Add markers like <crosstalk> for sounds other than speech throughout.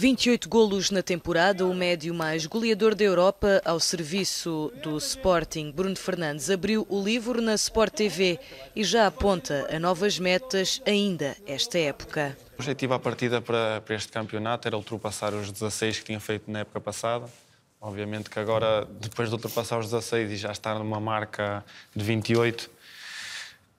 28 golos na temporada, o médio mais goleador da Europa ao serviço do Sporting. Bruno Fernandes abriu o livro na Sport TV e já aponta a novas metas ainda esta época. O objetivo à partida para, para este campeonato era ultrapassar os 16 que tinha feito na época passada. Obviamente que agora, depois de ultrapassar os 16 e já estar numa marca de 28,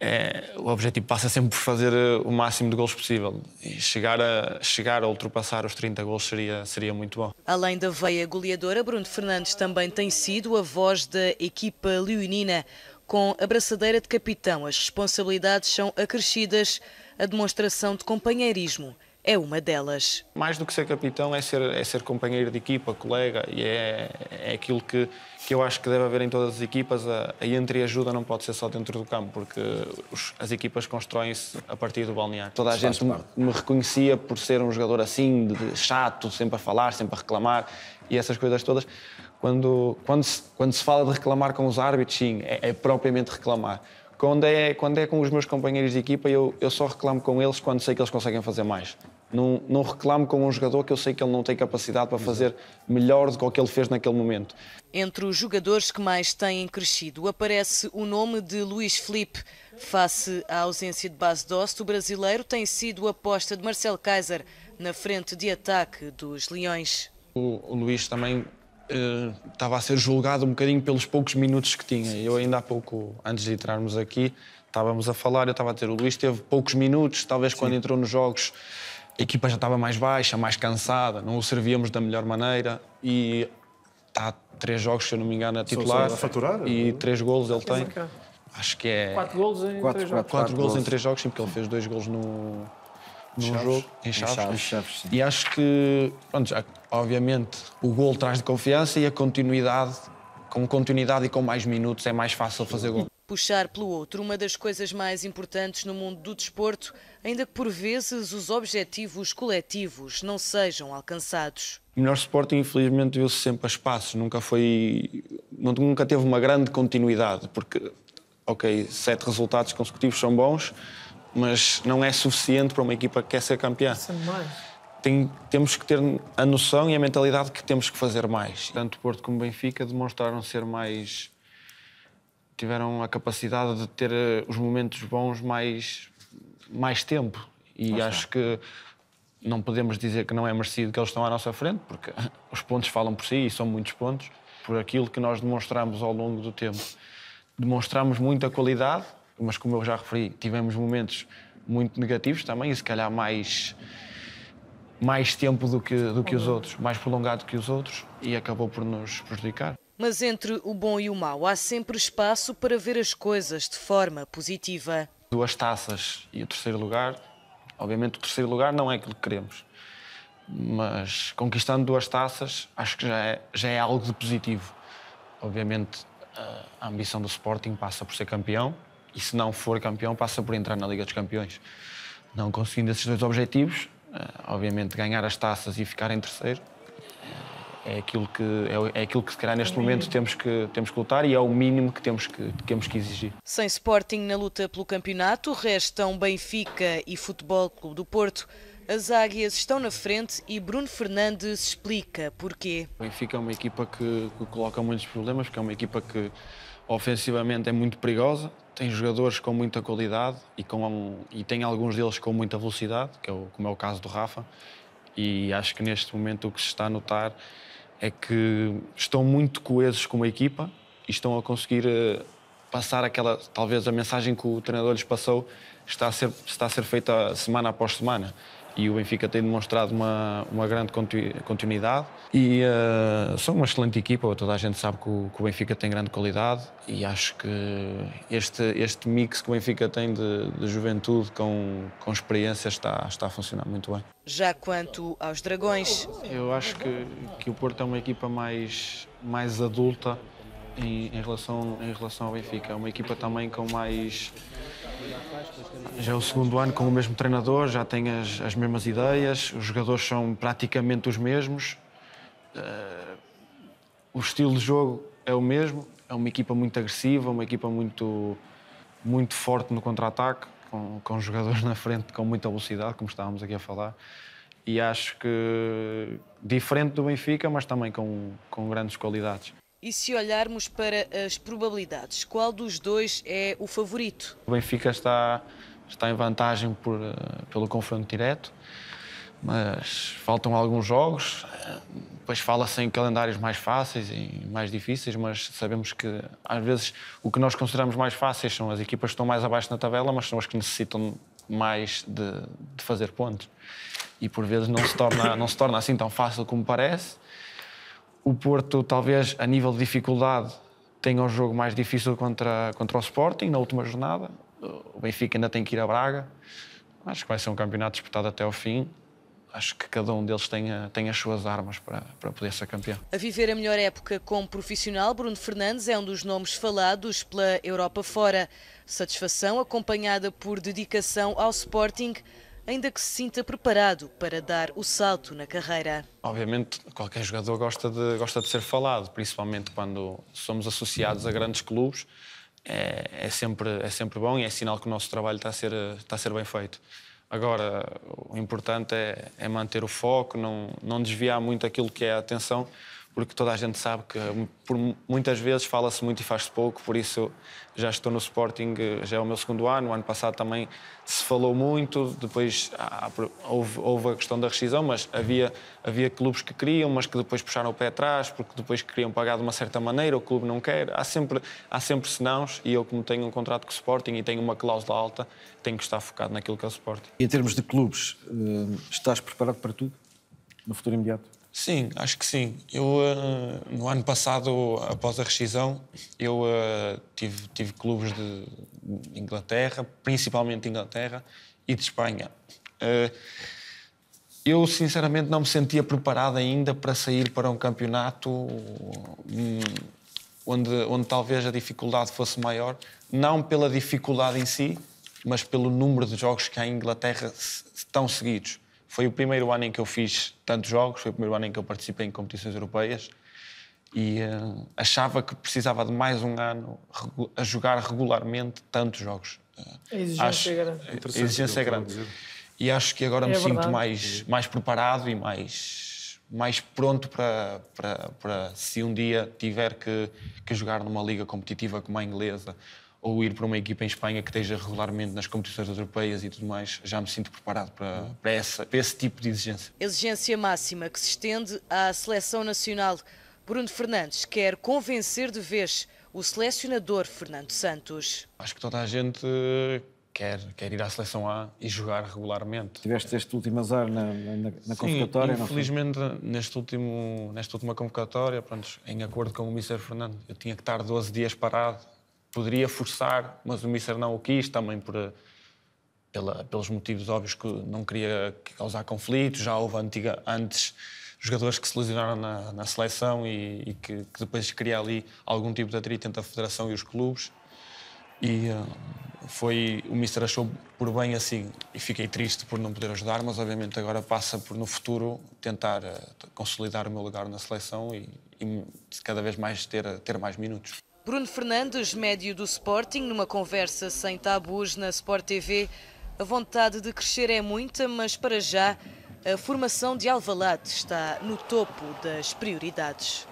é, o objetivo passa sempre por fazer eh, o máximo de gols possível e chegar a, chegar a ultrapassar os 30 gols seria, seria muito bom. Além da veia goleadora, Bruno Fernandes também tem sido a voz da equipa leonina. Com a braçadeira de capitão, as responsabilidades são acrescidas, a demonstração de companheirismo é uma delas. Mais do que ser capitão é ser, é ser companheiro de equipa, colega, e é, é aquilo que, que eu acho que deve haver em todas as equipas. A, a entreajuda não pode ser só dentro do campo, porque os, as equipas constroem-se a partir do balneário. Toda a gente me, me, reconhecia por ser um jogador assim, de, de, chato, sempre a falar, sempre a reclamar, e essas coisas todas. Quando, quando, se, quando se fala de reclamar com os árbitros, sim, é, é propriamente reclamar quando é, quando é com os meus companheiros de equipa, eu, eu só reclamo com eles quando sei que eles conseguem fazer mais. Não, não reclamo com um jogador que eu sei que ele não tem capacidade para fazer melhor do que o que ele fez naquele momento. Entre os jogadores que mais têm crescido aparece o nome de Luís Felipe. Face à ausência de base Dost, o brasileiro tem sido a aposta de Marcel Kaiser na frente de ataque dos Leões. O, o Luís também eh, estava a ser julgado um bocadinho pelos poucos minutos que tinha. Eu ainda há pouco, antes de entrarmos aqui, estávamos a falar, eu estava a ter o Luís teve poucos minutos, talvez Sim. quando entrou nos jogos a equipa já estava mais baixa, mais cansada, não o servíamos da melhor maneira e está três jogos, se eu não me engano, a titular só, só a faturar, e é? três golos ele tem. Acho que é... Quatro golos em quatro, três jogos. Quatro, quatro, quatro golos em três jogos, sim, porque ele fez dois golos no num Chaves. jogo em Chaves. Em Chaves. Em Chaves e acho que, pronto, obviamente, o gol traz confiança e a continuidade, com continuidade e com mais minutos, é mais fácil fazer gol. Puxar pelo outro, uma das coisas mais importantes no mundo do desporto, ainda que por vezes os objetivos coletivos não sejam alcançados. O melhor Sporting, infelizmente, viu-se sempre a espaços, nunca foi. nunca teve uma grande continuidade, porque, ok, sete resultados consecutivos são bons, mas não é suficiente para uma equipa que quer ser campeã. Tem, temos que ter a noção e a mentalidade que temos que fazer mais. Tanto Porto como Benfica demonstraram ser mais. tiveram a capacidade de ter eh, os momentos bons mais, mais tempo. E Nossa. acho que não podemos dizer que não é merecido que eles estão à nossa frente, porque <laughs> os pontos falam por si e são muitos pontos, por aquilo que nós demonstramos ao longo do tempo. Demonstramos muita qualidade mas como eu já referi, tivemos momentos muito negativos também, e se calhar mais, mais tempo do que, do que os uhum. outros, mais prolongado que os outros, e acabou por nos prejudicar. Mas entre o bom e o mau há sempre espaço para ver as coisas de forma positiva. Duas taças e o terceiro lugar. Obviamente, o terceiro lugar não é aquilo que queremos. Mas conquistando duas taças, acho que já é, já é algo de positivo. Obviamente, a ambição do Sporting passa por ser campeão, e se não for campeão, passa por entrar na Liga dos Campeões. Não conseguindo esses dois objetivos, eh, obviamente ganhar as taças e ficar em terceiro, eh, é aquilo que é, é, aquilo que se calhar neste momento é. temos que temos que lutar e é o mínimo que temos que temos que exigir. Sem Sporting na luta pelo campeonato, restam Benfica e Futebol Clube do Porto. As águias estão na frente e Bruno Fernandes explica porquê. O Benfica é uma equipa que, que coloca muitos problemas, porque é uma equipa que Ofensivamente é muito perigosa, tem jogadores com muita qualidade e, com, e tem alguns deles com muita velocidade, que é o, como é o caso do Rafa. E acho que neste momento o que se está a notar é que estão muito coesos como equipa e estão a conseguir eh, passar aquela, talvez a mensagem que o treinador lhes passou está a ser, está a ser feita semana após semana e o Benfica tem demonstrado uma, uma grande continuidade e uh, são uma excelente equipa, toda a gente sabe que o, que o, Benfica tem grande qualidade e acho que este, este mix que o Benfica tem de, de juventude com, com experiência está, está a funcionar muito bem. Já quanto aos Dragões... Eu acho que, que o Porto é uma equipa mais, mais adulta em, em relação, em relação ao Benfica, é uma equipa também com mais já é o segundo ano com o mesmo treinador, já tem as, as mesmas ideias, os jogadores são praticamente os mesmos, uh, o estilo de jogo é o mesmo, é uma equipa muito agressiva, uma equipa muito, muito forte no contra-ataque, com, com jogadores <laughs> na frente com muita velocidade, como estávamos aqui a falar. E acho que diferente do Benfica, mas também com, com grandes qualidades. E se olharmos para as probabilidades, qual dos dois é o favorito? O Benfica está, está em vantagem por, eh, pelo confronto direto, mas faltam alguns jogos. Depois fala-se em calendários mais fáceis e mais difíceis, mas sabemos que às vezes o que nós consideramos mais fáceis são as equipas que estão mais abaixo na tabela, mas são as que necessitam mais de, de fazer pontos. E por vezes não se torna, não se torna assim tão fácil como parece. O Porto, talvez, a nível de dificuldade, tenha o um jogo mais difícil contra, contra o Sporting na última jornada. O Benfica ainda tem que ir a Braga. Acho que vai ser um campeonato disputado até ao fim. Acho que cada um deles tem, tem as suas armas para, para poder ser campeão. A viver a melhor época como profissional, Bruno Fernandes é um dos nomes falados pela Europa fora. Satisfação acompanhada por dedicação ao Sporting ainda que se sinta preparado para dar o salto na carreira. Obviamente, qualquer jogador gosta de, gosta de ser falado, principalmente quando somos associados a grandes clubes. É, é, sempre, é sempre bom e é sinal que o nosso trabalho está a ser, está a ser bem feito. Agora, o importante é, é manter o foco, não, não desviar muito aquilo que é a atenção, porque toda a gente sabe que hum, por, muitas vezes fala-se muito e faz-se pouco, por isso já estou no Sporting, eh, já é o meu segundo ano, o ano passado também se falou muito, depois houve, houve, a questão da rescisão, mas havia, havia clubes que queriam, mas que depois puxaram o pé atrás, porque depois queriam pagar de uma certa maneira, o clube não quer, há sempre, há sempre senãos, e eu como tenho um contrato com o Sporting e tenho uma cláusula alta, tenho que estar focado naquilo que é o Sporting. E em termos de clubes, eh, estás preparado para tudo? No futuro imediato? Sim, acho que sim. Eu, uh, no ano passado, após a rescisão, eu uh, tive, tive clubes de Inglaterra, principalmente de Inglaterra, e de Espanha. Uh, eu, sinceramente, não me sentia preparado ainda para sair para um campeonato um, onde, onde talvez a dificuldade fosse maior, não pela dificuldade em si, mas pelo número de jogos que em Inglaterra estão seguidos. Foi o primeiro ano em que eu fiz tantos jogos, foi o primeiro ano em que eu participei em competições europeias e uh, achava que precisava de mais um ano a jogar regularmente tantos jogos. A exigência acho, é grande. A exigência é grande. E acho que agora é me verdade. sinto mais, mais preparado e mais, mais pronto para, para, para se um dia tiver que, que jogar numa liga competitiva como a inglesa ou ir para uma equipa em Espanha que esteja regularmente nas competições europeias e tudo mais, já me sinto preparado para, para, essa, para esse tipo de exigência. Exigência máxima que se estende à seleção nacional. Bruno Fernandes quer convencer de vez o selecionador Fernando Santos. Acho que toda a gente eh, quer, quer ir à seleção A e jogar regularmente. Tiveste este último azar na, na, na convocatória? Sim, infelizmente, neste último, nesta última convocatória, pronto, em acordo com o Mr. Fernando, eu tinha que estar 12 dias parado poderia forçar, mas o Mister não o quis, também por, eh, pela, pelos motivos óbvios que não queria causar conflitos. Já houve antiga, antes jogadores que se lesionaram na, na seleção e, e que, que, depois cria ali algum tipo de atrito entre a federação e os clubes. E eh, foi o Mister achou por bem assim e fiquei triste por não poder ajudar, mas obviamente agora passa por no futuro tentar eh, consolidar o meu lugar na seleção e, e cada vez mais ter ter mais minutos. Bruno Fernandes, médio do Sporting, numa conversa sem tabus na Sport TV. A vontade de crescer é muita, mas para já a formação de Alvalade está no topo das prioridades.